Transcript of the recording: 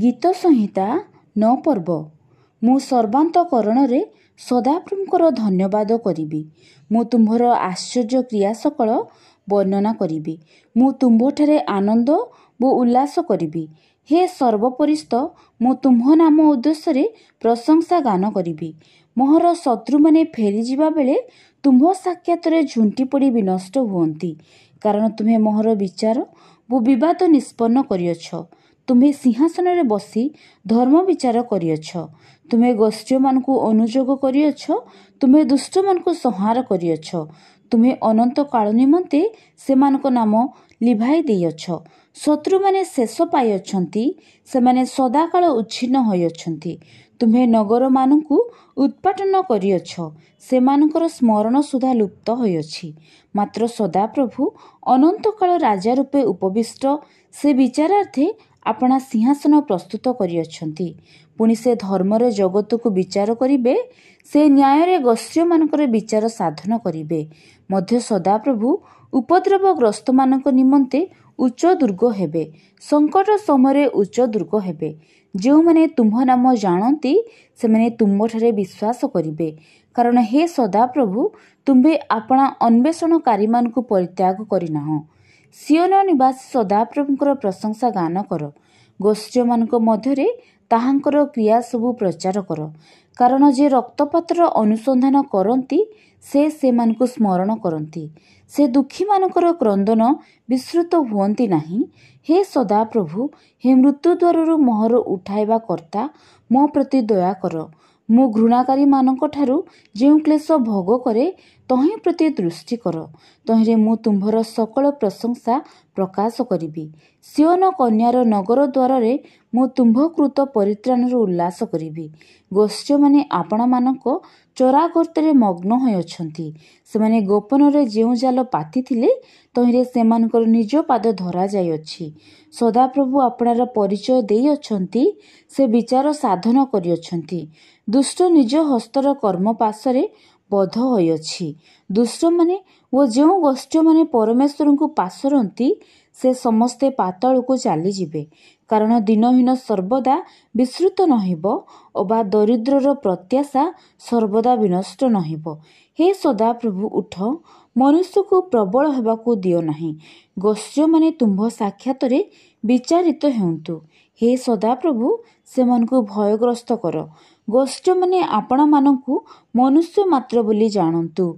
ଗୀତ ସଂହିତା ନଅ ପର୍ବ ମୁଁ ସର୍ବାନ୍ତକରଣରେ ସଦାପ୍ରଭୁଙ୍କର ଧନ୍ୟବାଦ କରିବି ମୁଁ ତୁମ୍ଭର ଆଶ୍ଚର୍ଯ୍ୟ କ୍ରିୟା ସକଳ ବର୍ଣ୍ଣନା କରିବି ମୁଁ ତୁମ୍ଭଠାରେ ଆନନ୍ଦ ଓ ଉଲ୍ଲାସ କରିବି ହେ ସର୍ବପରିସ୍ତ ମୁଁ ତୁମ୍ଭ ନାମ ଉଦ୍ଦେଶ୍ୟରେ ପ୍ରଶଂସା ଗାନ କରିବି ମୋହର ଶତ୍ରୁମାନେ ଫେରିଯିବା ବେଳେ ତୁମ୍ଭ ସାକ୍ଷାତରେ ଝୁଣ୍ଟି ପଡ଼ି ବିନଷ୍ଟ ହୁଅନ୍ତି କାରଣ ତୁମେ ମୋହର ବିଚାର ଓ ବିବାଦ ନିଷ୍ପନ୍ନ କରିଅଛ ତୁମେ ସିଂହାସନରେ ବସି ଧର୍ମ ବିଚାର କରିଅଛ ତୁମେ ଗୋଷ୍ଠୀମାନଙ୍କୁ ଅନୁଯୋଗ କରିଅଛ ତୁମେ ଦୁଷ୍ଟମାନଙ୍କୁ ସଂହାର କରିଅଛ ତୁମେ ଅନନ୍ତ କାଳ ନିମନ୍ତେ ସେମାନଙ୍କ ନାମ ଲିଭାଇ ଦେଇଅଛ ଶତ୍ରୁମାନେ ଶେଷ ପାଇଅଛନ୍ତି ସେମାନେ ସଦାକାଳ ଉଚ୍ଛିନ୍ନ ହୋଇଅଛନ୍ତି ତୁମେ ନଗରମାନଙ୍କୁ ଉତ୍ପାଟନ କରିଅଛ ସେମାନଙ୍କର ସ୍ମରଣ ସୁଦ୍ଧା ଲୁପ୍ତ ହୋଇଅଛି ମାତ୍ର ସଦାପ୍ରଭୁ ଅନନ୍ତକାଳ ରାଜା ରୂପେ ଉପବିଷ୍ଟ ସେ ବିଚାରାର୍ଥେ ଆପଣା ସିଂହାସନ ପ୍ରସ୍ତୁତ କରିଅଛନ୍ତି ପୁଣି ସେ ଧର୍ମର ଜଗତକୁ ବିଚାର କରିବେ ସେ ନ୍ୟାୟରେ ଗସ୍ୟମାନଙ୍କର ବିଚାର ସାଧନ କରିବେ ମଧ୍ୟ ସଦାପ୍ରଭୁ ଉପଦ୍ରବଗ୍ରସ୍ତମାନଙ୍କ ନିମନ୍ତେ ଉଚ୍ଚ ଦୁର୍ଗ ହେବେ ସଙ୍କଟ ସମୟରେ ଉଚ୍ଚ ଦୁର୍ଗ ହେବେ ଯେଉଁମାନେ ତୁମ୍ଭ ନାମ ଜାଣନ୍ତି ସେମାନେ ତୁମ୍ଭଠାରେ ବିଶ୍ୱାସ କରିବେ କାରଣ ହେ ସଦାପ୍ରଭୁ ତୁମ୍ଭେ ଆପଣା ଅନ୍ୱେଷଣକାରୀମାନଙ୍କୁ ପରିତ୍ୟାଗ କରିନାହଁ ସିଓନ ନିବାସୀ ସଦାପ୍ରଭୁଙ୍କର ପ୍ରଶଂସା ଗାନ କର ଗୋଷ୍ଠୀମାନଙ୍କ ମଧ୍ୟରେ ତାହାଙ୍କର କ୍ରିୟା ସବୁ ପ୍ରଚାର କର କାରଣ ଯିଏ ରକ୍ତପାତ୍ର ଅନୁସନ୍ଧାନ କରନ୍ତି ସେ ସେମାନଙ୍କୁ ସ୍ମରଣ କରନ୍ତି ସେ ଦୁଃଖୀମାନଙ୍କର କ୍ରନ୍ଦନ ବିସ୍ତୃତ ହୁଅନ୍ତି ନାହିଁ ହେ ସଦାପ୍ରଭୁ ହେ ମୃତ୍ୟୁ ଦ୍ୱାରରୁ ମୋହର ଉଠାଇବା କର୍ତ୍ତା ମୋ ପ୍ରତି ଦୟା କର ମୁଁ ଘୃଣାକାରୀମାନଙ୍କଠାରୁ ଯେଉଁ କ୍ଲେଶ ଭୋଗ କରେ ତହିଁ ପ୍ରତି ଦୃଷ୍ଟି କର ତହିଁରେ ମୁଁ ତୁମ୍ଭର ସକଳ ପ୍ରଶଂସା ପ୍ରକାଶ କରିବି ସିଓନ କନ୍ୟାର ନଗର ଦ୍ୱାରରେ ମୁଁ ତୁମ୍ଭକୃତ ପରିତ୍ରାଣର ଉଲ୍ଲାସ କରିବି ଗୋଷ୍ଠୀମାନେ ଆପଣମାନଙ୍କ ଚୋରା ଗର୍ତ୍ତରେ ମଗ୍ନ ହୋଇଅଛନ୍ତି ସେମାନେ ଗୋପନରେ ଯେଉଁ ଜାଲ ପାତିଥିଲେ ତହିଁରେ ସେମାନଙ୍କର ନିଜ ପାଦ ଧରାଯାଇଅଛି ସଦାପ୍ରଭୁ ଆପଣାର ପରିଚୟ ଦେଇଅଛନ୍ତି ସେ ବିଚାର ସାଧନ କରିଅଛନ୍ତି ଦୁଷ୍ଟ ନିଜ ହସ୍ତର କର୍ମ ପାଶରେ ବଧ ହୋଇଅଛି ଦୁଷ୍ଟମାନେ ଓ ଯେଉଁ ଗୋଷ୍ଠୀମାନେ ପରମେଶ୍ୱରଙ୍କୁ ପାସରନ୍ତି ସେ ସମସ୍ତେ ପାତାଳକୁ ଚାଲିଯିବେ କାରଣ ଦିନହୀନ ସର୍ବଦା ବିସ୍ତୃତ ନହିବ ଅବା ଦରିଦ୍ରର ପ୍ରତ୍ୟାଶା ସର୍ବଦା ବିନଷ୍ଟ ନହିବ ହେ ସଦାପ୍ରଭୁ ଉଠ ମନୁଷ୍ୟକୁ ପ୍ରବଳ ହେବାକୁ ଦିଅ ନାହିଁ ଗୋଷ୍ୟମାନେ ତୁମ୍ଭ ସାକ୍ଷାତରେ ବିଚାରିତ ହେଉନ୍ତୁ ହେ ସଦା ପ୍ରଭୁ ସେମାନଙ୍କୁ ଭୟଗ୍ରସ୍ତ କର ଗୋଷ୍ଠମାନେ ଆପଣମାନଙ୍କୁ ମନୁଷ୍ୟ ମାତ୍ର ବୋଲି ଜାଣନ୍ତୁ